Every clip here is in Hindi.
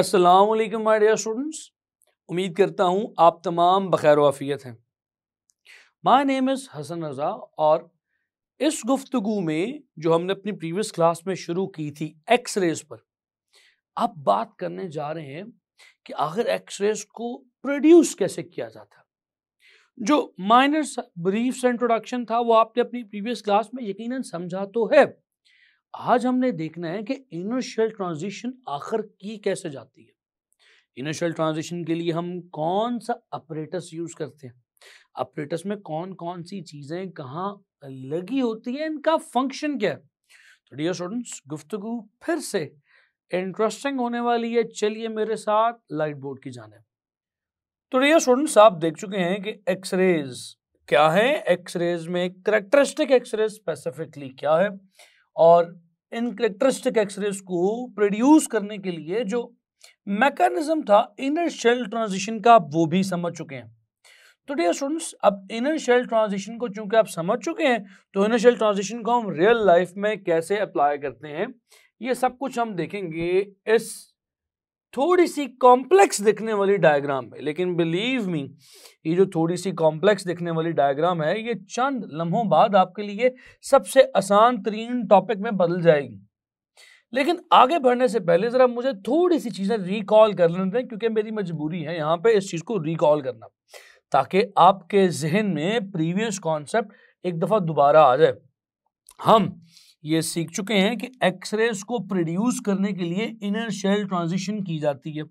असलकम माई डियर स्टूडेंट्स उम्मीद करता हूँ आप तमाम बखैर वाफ़ियत हैं my name is Hasan Raza और इस गुफ्तु में जो हमने अपनी प्रीवियस क्लास में शुरू की थी एक्स रेज पर अब बात करने जा रहे हैं कि आखिर एक्स रेज को प्रोड्यूस कैसे किया जाता जो माइनर ब्रीफ इंट्रोडक्शन था वो आपने अपनी प्रीवियस क्लास में यकीनन समझा तो है आज हमने देखना है कि इनर ट्रांजिशन आखिर की कैसे जाती है इनर ट्रांजिशन के लिए हम कौन सा अपरेटस यूज करते हैं अपरेटस में कौन कौन सी चीजें कहाँ लगी होती है इनका फंक्शन क्या है तो डियर स्टूडेंट्स गुफ्तगु फिर से इंटरेस्टिंग होने वाली है चलिए मेरे साथ लाइट बोर्ड की जाने तो डियर स्टूडेंट्स आप देख चुके हैं कि एक्सरेज क्या है एक्सरेज में करेक्टरिस्टिक एक्सरेज स्पेसिफिकली क्या है और इन इलेक्ट्रिस्टिक एक्सरेज को प्रोड्यूस करने के लिए जो मैकेनिज्म था इनर शेल ट्रांजिशन का वो भी समझ चुके हैं तो डियर स्टूडेंट्स अब इनर शेल ट्रांजिशन को चूंकि आप समझ चुके हैं तो इनर शेल ट्रांजिशन को हम रियल लाइफ में कैसे अप्लाई करते हैं ये सब कुछ हम देखेंगे इस थोड़ी सी कॉम्प्लेक्स दिखने वाली डायग्राम है लेकिन बिलीव मी ये जो थोड़ी सी कॉम्प्लेक्स दिखने वाली डायग्राम है ये चंद लम्हों बाद आपके लिए सबसे आसान तरीन टॉपिक में बदल जाएगी लेकिन आगे बढ़ने से पहले ज़रा मुझे थोड़ी सी चीज़ें रिकॉल कर लेते हैं क्योंकि मेरी मजबूरी है यहाँ पे इस चीज़ को रिकॉल करना ताकि आपके जहन में प्रीवियस कॉन्सेप्ट एक दफ़ा दोबारा आ जाए हम ये सीख चुके हैं कि एक्सरेज को प्रोड्यूस करने के लिए इनर शेल ट्रांजिशन की जाती है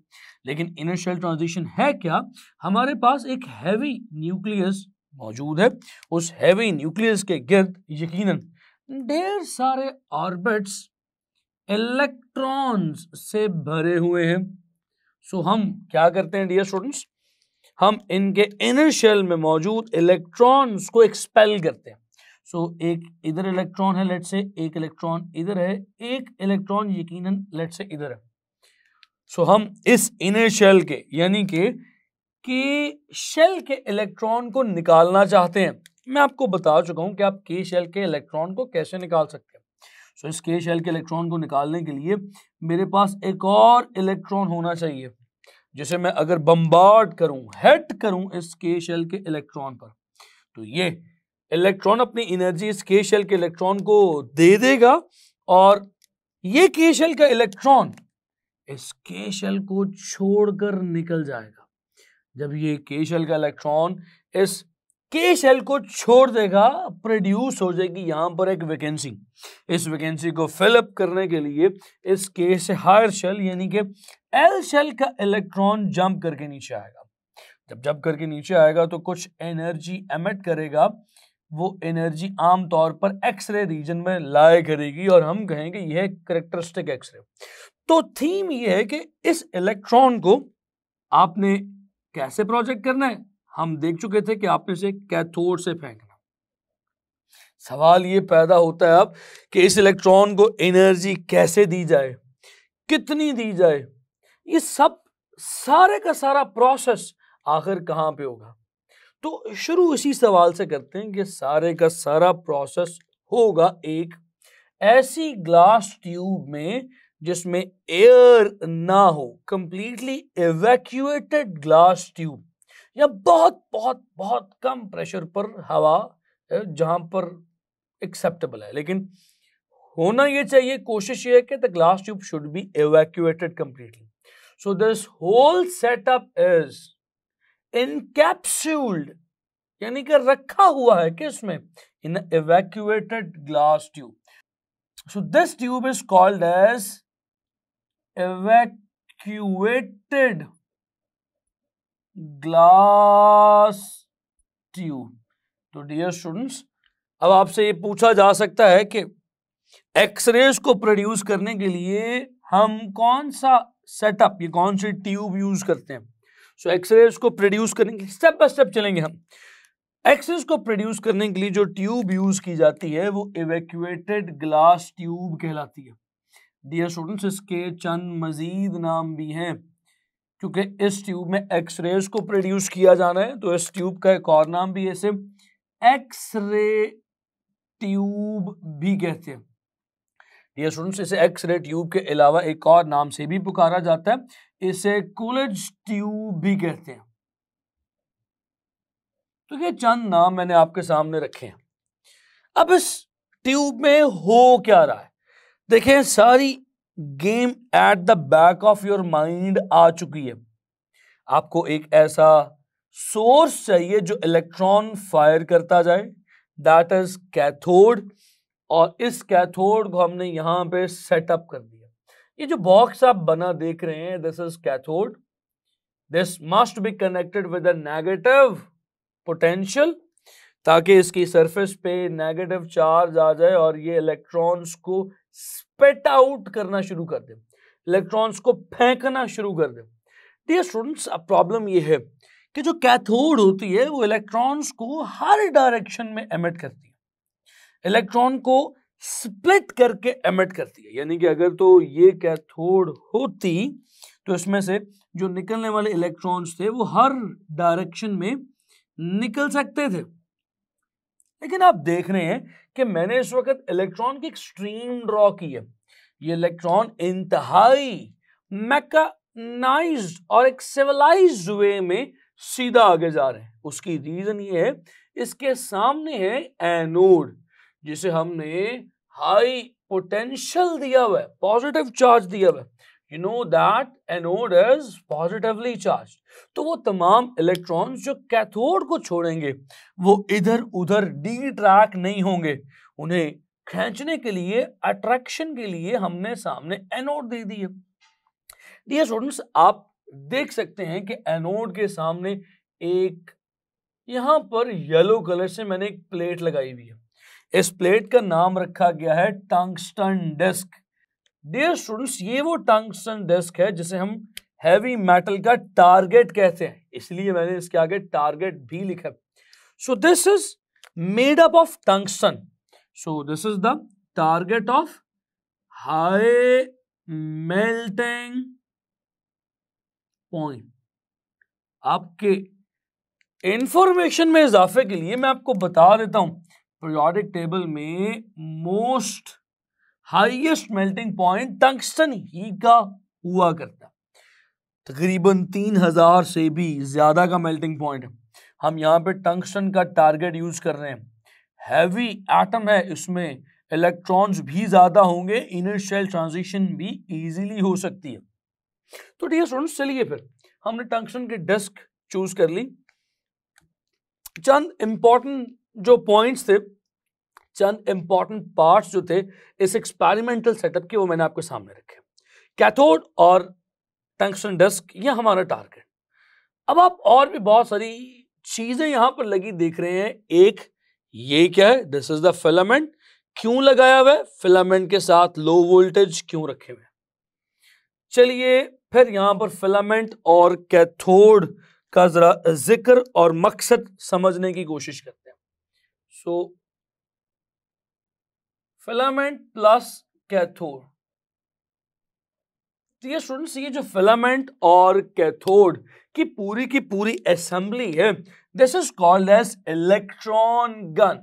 लेकिन इनर शेल ट्रांजिशन है क्या हमारे पास एक हैवी न्यूक्लियस मौजूद है उस हैवी न्यूक्लियस के गिर्द यकीनन ढेर सारे ऑर्बिट्स इलेक्ट्रॉन्स से भरे हुए हैं सो हम क्या करते हैं डियर स्टूडेंट्स हम इनके इनर शेल में मौजूद इलेक्ट्रॉन्स को एक्सपेल करते हैं सो so, एक इधर इलेक्ट्रॉन है लेट से एक इलेक्ट्रॉन इधर है एक इलेक्ट्रॉन यकीनन लेट से इधर है सो so, हम इस इनर शेल के यानी कि के शेल के इलेक्ट्रॉन को निकालना चाहते हैं मैं आपको बता चुका हूं कि आप के शेल के इलेक्ट्रॉन को कैसे निकाल सकते हैं सो so, इस के शेल के इलेक्ट्रॉन को निकालने के लिए मेरे पास एक और इलेक्ट्रॉन होना चाहिए जिसे मैं अगर बम्बार्ड करूं हेट करूं इस के शेल के इलेक्ट्रॉन पर तो ये इलेक्ट्रॉन अपनी एनर्जी इस केशल के इलेक्ट्रॉन को दे देगा और ये के का इलेक्ट्रॉन इस केशल को छोड़कर निकल जाएगा जब ये केशल का इलेक्ट्रॉन इस केशल को छोड़ देगा प्रोड्यूस हो जाएगी यहाँ पर एक वैकेंसी इस वैकेंसी को फिलअप करने के लिए इस के से हायर शेल यानी कि एल शेल का इलेक्ट्रॉन जंप करके नीचे आएगा जब जंप करके नीचे आएगा तो कुछ एनर्जी एमिट करेगा वो एनर्जी आमतौर पर एक्सरे रीजन में लाया करेगी और हम कहेंगे यह करेक्टरिस्टिक एक्सरे तो थीम यह है कि इस इलेक्ट्रॉन को आपने कैसे प्रोजेक्ट करना है हम देख चुके थे कि आपने इसे कैथोड से फेंकना सवाल यह पैदा होता है अब कि इस इलेक्ट्रॉन को एनर्जी कैसे दी जाए कितनी दी जाए ये सब सारे का सारा प्रोसेस आखिर कहां पे होगा तो शुरू इसी सवाल से करते हैं कि सारे का सारा प्रोसेस होगा एक ऐसी ग्लास ट्यूब में जिसमें एयर ना हो कंप्लीटली एवैक्यूएटेड ग्लास ट्यूब या बहुत बहुत बहुत कम प्रेशर पर हवा जहां पर एक्सेप्टेबल है लेकिन होना ये चाहिए कोशिश ये है कि the glass tube should be evacuated completely so this whole setup is encapsulated यानी कि रखा हुआ है किस में in evacuated glass tube so this tube is called as evacuated glass tube तो डियर स्टूडेंट्स अब आपसे ये पूछा जा सकता है कि एक्सरेज को प्रोड्यूस करने के लिए हम कौन सा सेटअप ये कौन सी ट्यूब यूज करते हैं सो एक्सरेज को प्रोड्यूस करने के लिए स्टेप बाय स्टेप चलेंगे हम एक्सरेज को प्रोड्यूस करने के लिए जो ट्यूब यूज की जाती है वो इवेक्यूएटेड ग्लास ट्यूब कहलाती है डियर स्टूडेंट्स इसके चंद मजीद नाम भी हैं क्योंकि इस ट्यूब में एक्सरेज को प्रोड्यूस किया जाना है तो इस ट्यूब का एक और नाम भी ऐसे एक्स एक्सरे ट्यूब भी कहते हैं डियर स्टूडेंट्स इसे एक्सरे ट्यूब के अलावा एक और नाम से भी पुकारा जाता है इसे कूलेज ट्यूब भी कहते हैं तो ये चंद नाम मैंने आपके सामने रखे हैं अब इस ट्यूब में हो क्या रहा है देखें सारी game at the back of your mind आ चुकी है आपको एक ऐसा सोर्स चाहिए जो इलेक्ट्रॉन फायर करता जाए दैट इज कैथोड और इस कैथोड को हमने यहां पे सेटअप कर दिया ये जो बॉक्स आप बना देख रहे हैं this is cathode this must be connected with a negative potential ताकि इसकी सरफेस पे नेगेटिव चार्ज आ जाए और ये इलेक्ट्रॉन्स को स्पेट आउट करना शुरू कर दे इलेक्ट्रॉन्स को फेंकना शुरू कर दे डियर स्टूडेंट्स अब प्रॉब्लम ये है कि जो कैथोड होती है वो इलेक्ट्रॉन्स को हर डायरेक्शन में एमिट करती है इलेक्ट्रॉन को स्प्लिट करके एमिट करती है यानी कि अगर तो ये कैथोड होती तो इसमें से जो निकलने वाले इलेक्ट्रॉन्स थे वो हर डायरेक्शन में निकल सकते थे लेकिन आप देख रहे हैं कि मैंने इस वक्त इलेक्ट्रॉन की एक स्ट्रीम ड्रॉ की है ये इलेक्ट्रॉन इंतहाई मैकानाइज और एक सिविलाइज वे में सीधा आगे जा रहे हैं उसकी रीजन ये है इसके सामने है एनोड जिसे हमने हाई पोटेंशियल दिया हुआ है पॉजिटिव चार्ज दिया हुआ है you know that anode is positively charge तो वो तमाम इलेक्ट्रॉन्स जो कैथोड को छोड़ेंगे वो इधर उधर डी ट्रैक नहीं होंगे उन्हें खींचने के लिए अट्रैक्शन के लिए हमने सामने एनोड दे दिए डियर स्टूडेंट्स आप देख सकते हैं कि एनोड के सामने एक यहां पर येलो कलर से मैंने एक प्लेट लगाई हुई है इस प्लेट का नाम रखा गया है टंगस्टन डिस्क डियर स्टूडेंट्स ये वो टंगस्टन डिस्क है जिसे हम हैवी मेटल का टारगेट कहते हैं इसलिए मैंने इसके आगे टारगेट भी लिखा so this is made up of tungsten so this is the target of high melting point आपके इंफॉर्मेशन में इजाफे के लिए मैं आपको बता देता हूं पीरियोडिक टेबल में most highest melting point tungsten ही का हुआ करता तकरीबन तीन हजार से भी ज्यादा का मेल्टिंग पॉइंट है हम यहाँ पे टंगस्टन का टारगेट यूज कर रहे हैं हैवी एटम है इसमें इलेक्ट्रॉन्स भी ज़्यादा होंगे इनिशियल ट्रांजिशन भी इजीली हो सकती है तो ठीक है स्टूडेंट्स चलिए फिर हमने टंक्शन के डेस्क चूज कर ली चंद इंपॉर्टेंट जो पॉइंट्स थे चंद इंपॉर्टेंट पार्ट्स जो थे इस एक्सपेरिमेंटल सेटअप के वो मैंने आपके सामने रखे कैथोड और टंक्शन डस्क ये हमारा टारगेट अब आप और भी बहुत सारी चीज़ें यहां पर लगी देख रहे हैं एक ये क्या है दिस इज द फिलामेंट क्यों लगाया हुआ है फिलामेंट के साथ लो वोल्टेज क्यों रखे हुए चलिए फिर यहां पर फिलामेंट और कैथोड का ज़रा जिक्र और मकसद समझने की कोशिश करते हैं So फिलामेंट प्लस कैथोड तो ये स्टूडेंट्स ये जो फिलामेंट और कैथोड की पूरी की पूरी असेंबली है this is called as electron gun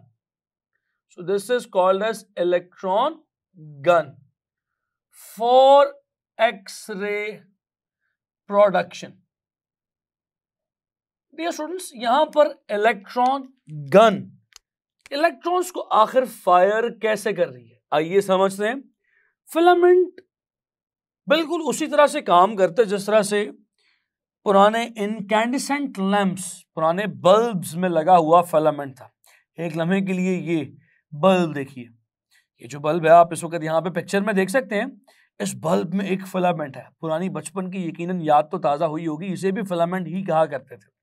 so this is called as electron gun for X ray production dear students यहां पर इलेक्ट्रॉन गन इलेक्ट्रॉन्स को आखिर फायर कैसे कर रही है आइए समझते हैं फिलामेंट बिल्कुल उसी तरह से काम करते जिस तरह से पुराने इनकैंडिसेंट लैंप्स पुराने बल्ब्स में लगा हुआ फिलामेंट था एक लम्हे के लिए ये बल्ब देखिए ये जो बल्ब है आप इस वक्त यहाँ पे पिक्चर में देख सकते हैं इस बल्ब में एक फिलामेंट है पुरानी बचपन की यकीनन याद तो ताज़ा हुई होगी इसे भी फिलामेंट ही कहा करते थे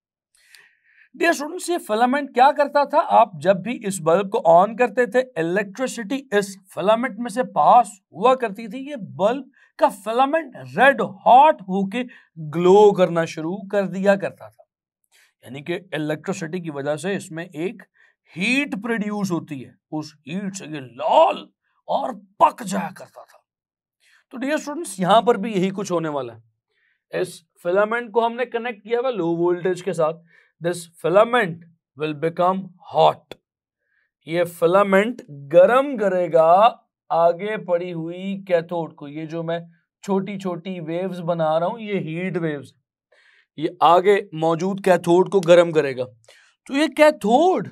डियर स्टूडेंट्स ये फिलामेंट क्या करता था आप जब भी इस बल्ब को ऑन करते थे इलेक्ट्रिसिटी इस फिलामेंट में से पास हुआ करती थी ये बल्ब का फिलामेंट रेड हॉट होके ग्लो करना शुरू कर दिया करता था यानी कि इलेक्ट्रिसिटी की वजह से इसमें एक हीट प्रोड्यूस होती है उस हीट से ये लाल और पक जाया करता था तो डियर स्टूडेंट्स यहां पर भी यही कुछ होने वाला है इस फिलामेंट को हमने कनेक्ट किया हुआ लो वोल्टेज के साथ this filament will become hot ये फिलामेंट गर्म करेगा आगे पड़ी हुई कैथोड को ये जो मैं छोटी छोटी वेव्स बना रहा हूं ये हीट वेव्स ये आगे मौजूद कैथोड को गर्म करेगा तो ये कैथोड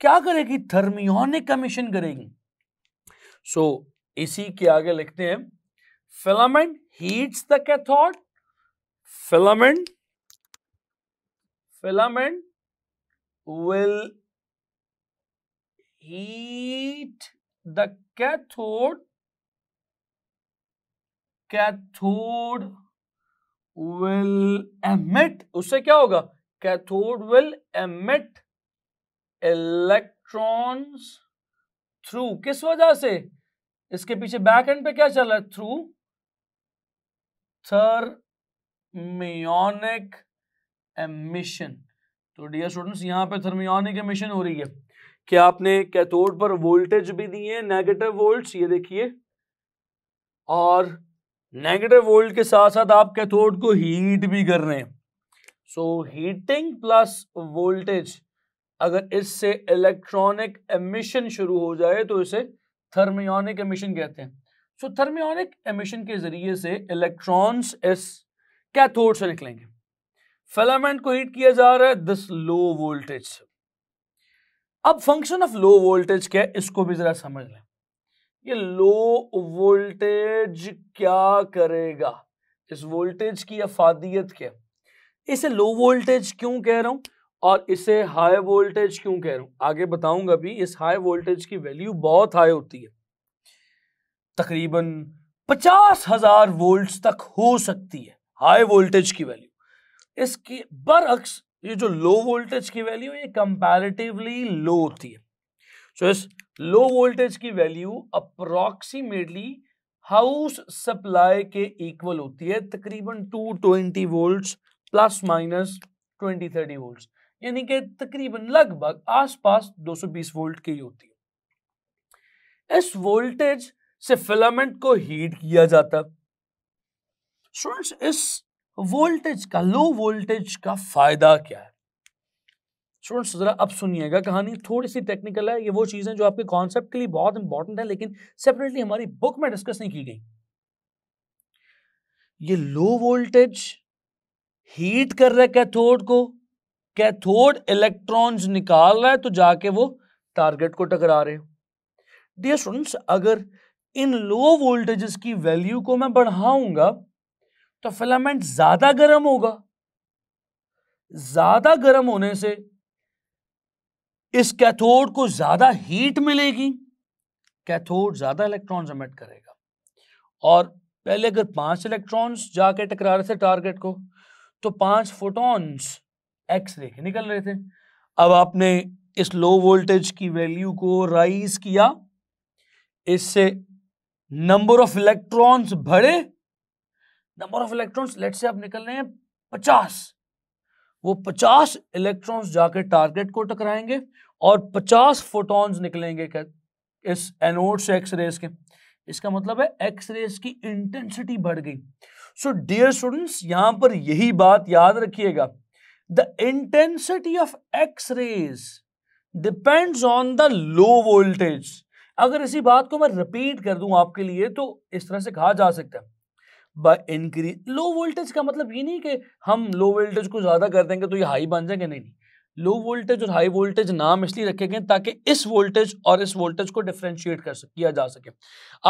क्या करेगी थर्मियोनिक कमीशन करेगी सो so, इसी के आगे लिखते हैं filament heats the cathode filament filament will heat the cathode cathode will emit उससे क्या होगा cathode will emit electrons through किस वजह से इसके पीछे बैक एंड पे क्या चल रहा है थ्रू थर्मियोनिक एमिशन तो डियर स्टूडेंट्स यहाँ पे थर्मियोनिक एमिशन हो रही है कि आपने कैथोड पर वोल्टेज भी दिए है नेगेटिव वोल्ट्स ये देखिए और नेगेटिव वोल्ट के साथ साथ आप कैथोड को हीट भी कर रहे हैं सो हीटिंग प्लस वोल्टेज अगर इससे इलेक्ट्रॉनिक एमिशन शुरू हो जाए तो इसे थर्मियोनिक एमिशन कहते हैं सो थर्मियोनिक एमिशन के जरिए से इलेक्ट्रॉन्स इस कैथोड से निकलेंगे फिलामेंट को हीट किया जा रहा है दिस लो वोल्टेज से अब फंक्शन ऑफ लो वोल्टेज क्या है इसको भी जरा समझ लें ये लो वोल्टेज क्या करेगा इस वोल्टेज की अफादियत क्या इसे लो वोल्टेज क्यों कह रहा हूं और इसे हाई वोल्टेज क्यों कह रहा हूं आगे बताऊंगा भी इस हाई वोल्टेज की वैल्यू बहुत हाई होती है तकरीबन पचास हजार वोल्ट तक हो सकती है हाई वोल्टेज की वैल्यू इसके बरअक्स ये जो लो वोल्टेज की वैल्यू ये कंपैरेटिवली लो होती है सो so, इस लो वोल्टेज की वैल्यू अप्रॉक्सीमेटली हाउस सप्लाई के इक्वल होती है तकरीबन 220 वोल्ट्स प्लस माइनस 20 30 वोल्ट्स यानी कि तकरीबन लगभग आसपास 220 वोल्ट की होती है इस वोल्टेज से फिलामेंट को हीट किया जाता स्टूडेंट्स इस वोल्टेज का लो वोल्टेज का फायदा क्या है स्टूडेंट्स जरा अब सुनिएगा कहानी थोड़ी सी टेक्निकल है ये वो चीज़ें जो आपके कॉन्सेप्ट के लिए बहुत इंपॉर्टेंट है लेकिन सेपरेटली हमारी बुक में डिस्कस नहीं की गई ये लो वोल्टेज हीट कर रहा है कैथोड को कैथोड इलेक्ट्रॉन्स निकाल रहा है तो जाके वो टारगेट को टकरा रहे हो डियर स्टूडेंट्स अगर इन लो वोल्टेजेस की वैल्यू को मैं बढ़ाऊंगा तो फिलामेंट ज्यादा गर्म होगा ज्यादा गर्म होने से इस कैथोड को ज्यादा हीट मिलेगी कैथोड ज्यादा इलेक्ट्रॉन्स एमिट करेगा और पहले अगर पांच इलेक्ट्रॉन्स जाके टकरा रहे थे टारगेट को तो पांच फोटॉन्स एक्स रे के निकल रहे थे अब आपने इस लो वोल्टेज की वैल्यू को राइज किया इससे नंबर ऑफ इलेक्ट्रॉन्स बढ़े नंबर ऑफ इलेक्ट्रॉन्स लेट से आप निकल रहे हैं पचास वो पचास इलेक्ट्रॉन्स जाके टारगेट को टकराएंगे और पचास फोटॉन्स निकलेंगे इस एनोड से एक्स रेस के इसका मतलब है एक्स रेस की इंटेंसिटी बढ़ गई सो डियर स्टूडेंट्स यहां पर यही बात याद रखिएगा the intensity of X rays depends on the low voltage अगर इसी बात को मैं रिपीट कर दूं आपके लिए तो इस तरह से कहा जा सकता है बाय इंक्रीज लो वोल्टेज का मतलब ये नहीं कि हम लो वोल्टेज को ज़्यादा कर देंगे तो ये हाई बन जाएंगे नहीं नहीं लो वोल्टेज और हाई वोल्टेज नाम इसलिए रखे गए ताकि इस वोल्टेज और इस वोल्टेज को डिफ्रेंशिएट कर सक किया जा सके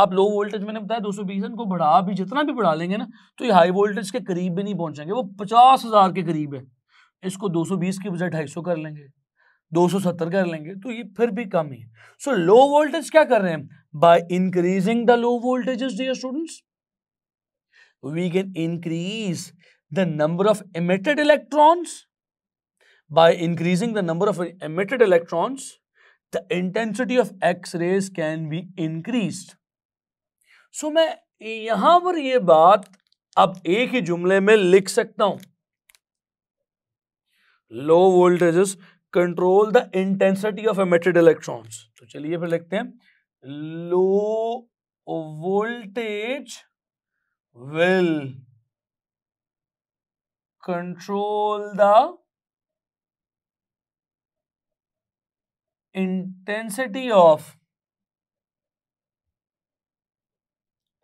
आप लो वोल्टेज मैंने बताया दो सौ बीस को बढ़ा भी जितना भी बढ़ा लेंगे ना तो ये हाई वोल्टेज के करीब भी नहीं पहुंचेंगे वो पचास हज़ार के करीब है इसको दो सौ बीस की बजाय ढाई सौ कर लेंगे दो सौ सत्तर कर लेंगे तो ये फिर भी कम ही है सो लो वोल्टेज क्या कर रहे हैं by increasing the low voltage dear students we can increase the number of emitted electrons. By increasing the number of emitted electrons, the intensity of X-rays can be increased. so, main yahan par ye baat ab ek hi jumle mein likh sakta hu low voltages control the intensity of emitted electrons to chaliye fir likhte hain low voltage will control the intensity of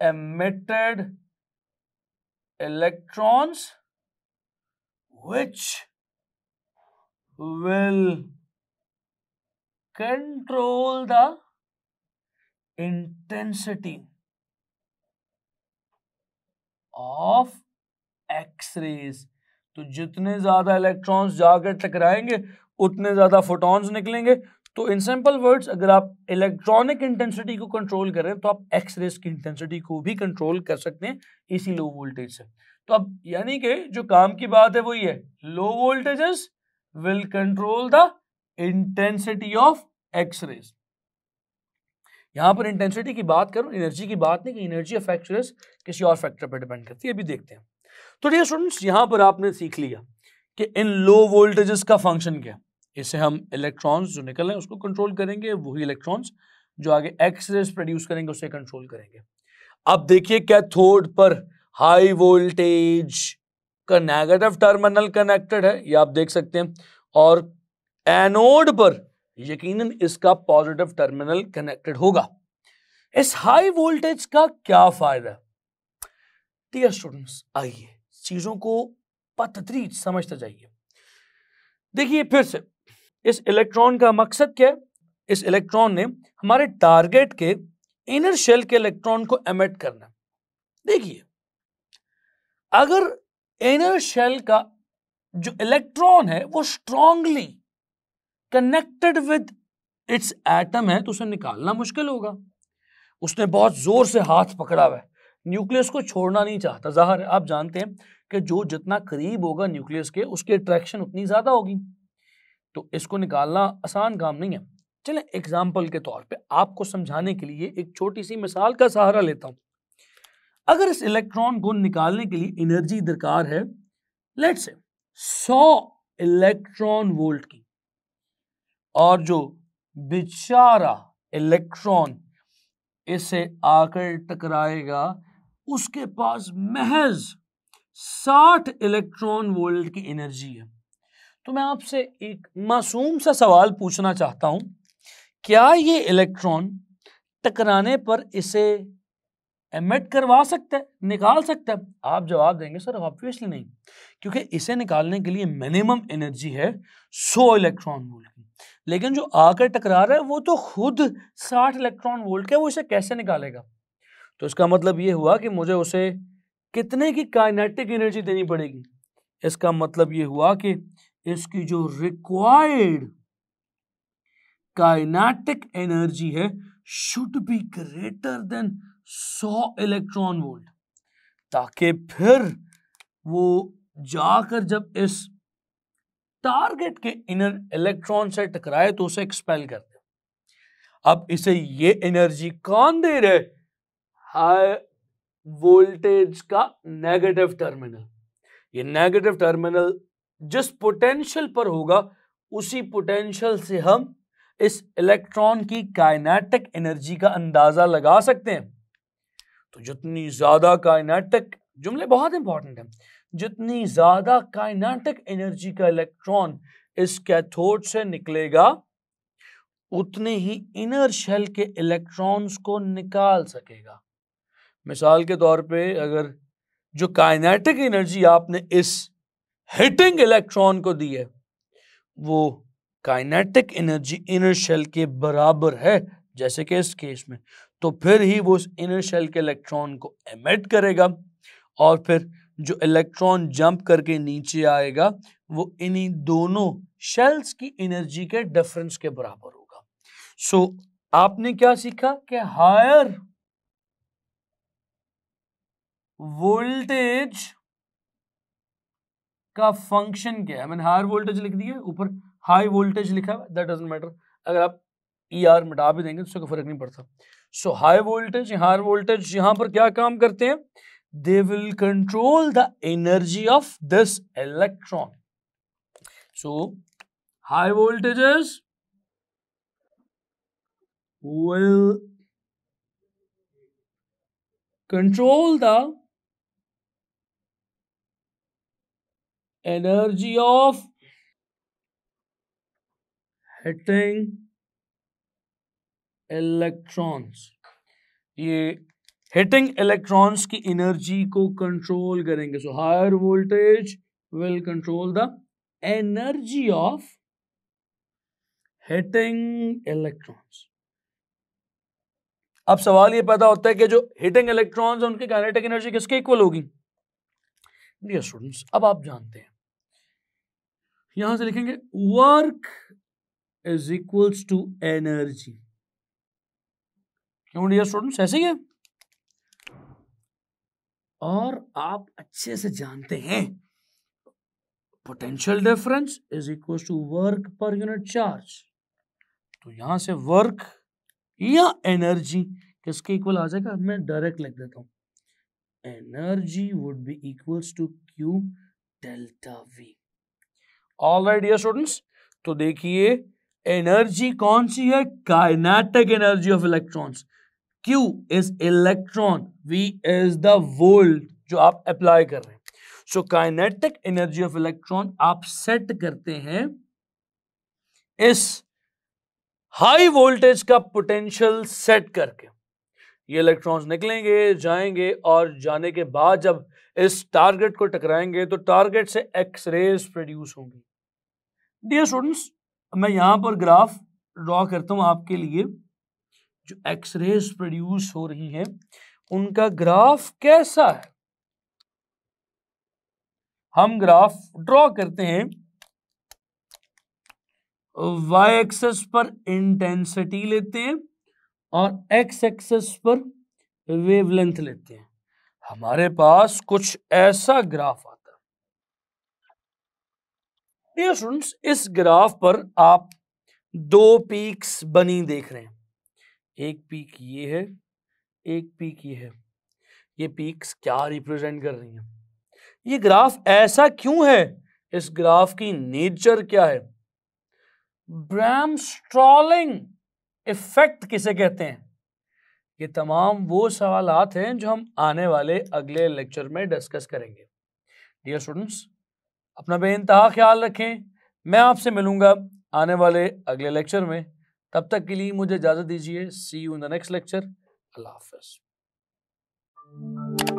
emitted electrons which will control the intensity of X rays तो जितने ज़्यादा इलेक्ट्रॉन्स जाकर टकराएंगे उतने ज़्यादा फोटॉन्स निकलेंगे तो इन सिंपल वर्ड्स अगर आप इलेक्ट्रॉनिक इंटेंसिटी को कंट्रोल करें तो आप एक्सरेज की इंटेंसिटी को भी कंट्रोल कर सकते हैं इसी लो वोल्टेज से तो अब यानी कि जो काम की बात है वो ये low voltages will control the intensity of X rays यहाँ पर इंटेंसिटी की बात करूँ एनर्जी की बात नहीं कि एनर्जी ऑफ फैक्चरस किसी और फैक्टर पर डिपेंड करती है अभी देखते हैं तो ठीक स्टूडेंट्स यहाँ पर आपने सीख लिया कि इन लो वोल्टेजेस का फंक्शन क्या है इससे हम इलेक्ट्रॉन्स जो निकल रहे उसको कंट्रोल करेंगे वही इलेक्ट्रॉन्स जो आगे एक्सरेस प्रोड्यूस करेंगे उसे कंट्रोल करेंगे अब देखिए कैथोड पर हाई वोल्टेज का नेगेटिव टर्मिनल कनेक्टेड है ये आप देख सकते हैं और एनोड पर यकीनन इसका पॉजिटिव टर्मिनल कनेक्टेड होगा इस हाई वोल्टेज का क्या फायदा डियर स्टूडेंट्स आइए चीजों को पतदरीज समझते जाइए देखिए फिर से इस इलेक्ट्रॉन का मकसद क्या है इस इलेक्ट्रॉन ने हमारे टारगेट के इनर शेल के इलेक्ट्रॉन को एमिट करना देखिए अगर इनर शेल का जो इलेक्ट्रॉन है वो strongly connected with its atom है तो उसे निकालना मुश्किल होगा उसने बहुत जोर से हाथ पकड़ा हुआ है न्यूक्लियस को छोड़ना नहीं चाहता जाहिर है आप जानते हैं कि जो जितना करीब होगा न्यूक्लियस के उसकी अट्रैक्शन उतनी ज़्यादा होगी तो इसको निकालना आसान काम नहीं है चले एग्जाम्पल के तौर पे आपको समझाने के लिए एक छोटी सी मिसाल का सहारा लेता हूं अगर इस इलेक्ट्रॉन को निकालने के लिए एनर्जी दरकार है लेट से 100 इलेक्ट्रॉन वोल्ट की और जो बेचारा इलेक्ट्रॉन इसे आकर टकराएगा उसके पास महज 60 इलेक्ट्रॉन वोल्ट की एनर्जी है तो मैं आपसे एक मासूम सा सवाल पूछना चाहता हूं क्या ये इलेक्ट्रॉन टकराने पर इसे एमिट करवा सकता है निकाल सकता है आप जवाब देंगे सर ऑब्वियसली नहीं क्योंकि इसे निकालने के लिए मिनिमम एनर्जी है 100 इलेक्ट्रॉन वोल्ट की लेकिन जो आकर टकरा रहा है वो तो खुद 60 इलेक्ट्रॉन वोल्ट है वो इसे कैसे निकालेगा तो इसका मतलब ये हुआ कि मुझे उसे कितने की काइनेटिक एनर्जी देनी पड़ेगी इसका मतलब ये हुआ कि इसकी जो रिक्वायर्ड काइनेटिक एनर्जी है शुड बी ग्रेटर देन सौ इलेक्ट्रॉन वोल्ट ताकि फिर वो जाकर जब इस टारगेट के इनर इलेक्ट्रॉन से टकराए तो उसे एक्सपेल कर दे अब इसे ये एनर्जी कौन दे रहे हाई वोल्टेज का नेगेटिव टर्मिनल ये नेगेटिव टर्मिनल जिस पोटेंशियल पर होगा उसी पोटेंशियल से हम इस इलेक्ट्रॉन की काइनेटिक एनर्जी का अंदाजा लगा सकते हैं तो जितनी ज़्यादा काइनेटिक जुमले बहुत इंपॉर्टेंट है जितनी ज़्यादा काइनेटिक एनर्जी का इलेक्ट्रॉन इस कैथोड से निकलेगा उतने ही इनर शेल के इलेक्ट्रॉन्स को निकाल सकेगा मिसाल के तौर पे अगर जो काइनेटिक एनर्जी आपने इस हिटिंग इलेक्ट्रॉन को दी है वो काइनेटिक एनर्जी इनर शेल के बराबर है जैसे कि इस केस में तो फिर ही वो उस इनर शेल के इलेक्ट्रॉन को एमिट करेगा और फिर जो इलेक्ट्रॉन जंप करके नीचे आएगा वो इन्हीं दोनों शेल्स की एनर्जी के डिफरेंस के बराबर होगा सो so, आपने क्या सीखा कि हायर वोल्टेज का फंक्शन क्या है मैंने हायर वोल्टेज लिख दिया ऊपर हाई वोल्टेज लिखा है दैट डजेंट मैटर अगर आप ई e ER आर मिटा भी देंगे तो उसका फर्क नहीं पड़ता so high voltage higher voltage यहां पर क्या काम करते हैं they will control the energy of this electron so high voltages will control the energy of hitting electrons ये हिटिंग इलेक्ट्रॉन्स की एनर्जी को कंट्रोल करेंगे so higher voltage will control the energy of hitting electrons अब सवाल ये पैदा होता है कि जो हिटिंग इलेक्ट्रॉन्स है उनकी काइनेटिक एनर्जी किसके इक्वल होगी डियर स्टूडेंट्स अब आप जानते हैं यहां से लिखेंगे work is equals to energy क्यों डियर स्टूडेंट्स ऐसे ही है और आप अच्छे से जानते हैं potential difference is equal to work per unit charge तो यहां से वर्क या एनर्जी किसके इक्वल आ जाएगा मैं डायरेक्ट लिख देता हूं energy would be equals to Q delta V all right dear students तो देखिए एनर्जी कौन सी है kinetic energy of electrons Q is electron V is the volt जो आप अप्लाई कर रहे हैं so kinetic energy of electron आप सेट करते हैं इस हाई वोल्टेज का पोटेंशियल सेट करके ये इलेक्ट्रॉन्स निकलेंगे जाएंगे और जाने के बाद जब इस टारगेट को टकराएंगे तो टारगेट से एक्सरेज प्रोड्यूस होंगी डियर स्टूडेंट्स मैं यहां पर ग्राफ ड्रॉ करता हूं आपके लिए जो एक्सरेज प्रोड्यूस हो रही हैं उनका ग्राफ कैसा है हम ग्राफ ड्रॉ करते हैं y एक्सेस पर इंटेंसिटी लेते हैं और x एक्सेस पर वेवलेंथ लेते हैं हमारे पास कुछ ऐसा ग्राफ आता है स्टूडेंट्स इस ग्राफ पर आप दो पीक्स बनी देख रहे हैं एक पीक ये है एक पीक ये है ये पीक्स क्या रिप्रेजेंट कर रही हैं ये ग्राफ ऐसा क्यों है इस ग्राफ की नेचर क्या है ब्रैम स्ट्रॉलिंग इफेक्ट किसे कहते हैं ये तमाम वो सवाल हैं जो हम आने वाले अगले लेक्चर में डिस्कस करेंगे डियर स्टूडेंट्स अपना बेानतहा ख्याल रखें मैं आपसे मिलूंगा आने वाले अगले लेक्चर में तब तक के लिए मुझे इजाज़त दीजिए see you in the next lecture अल्लाह हाफिज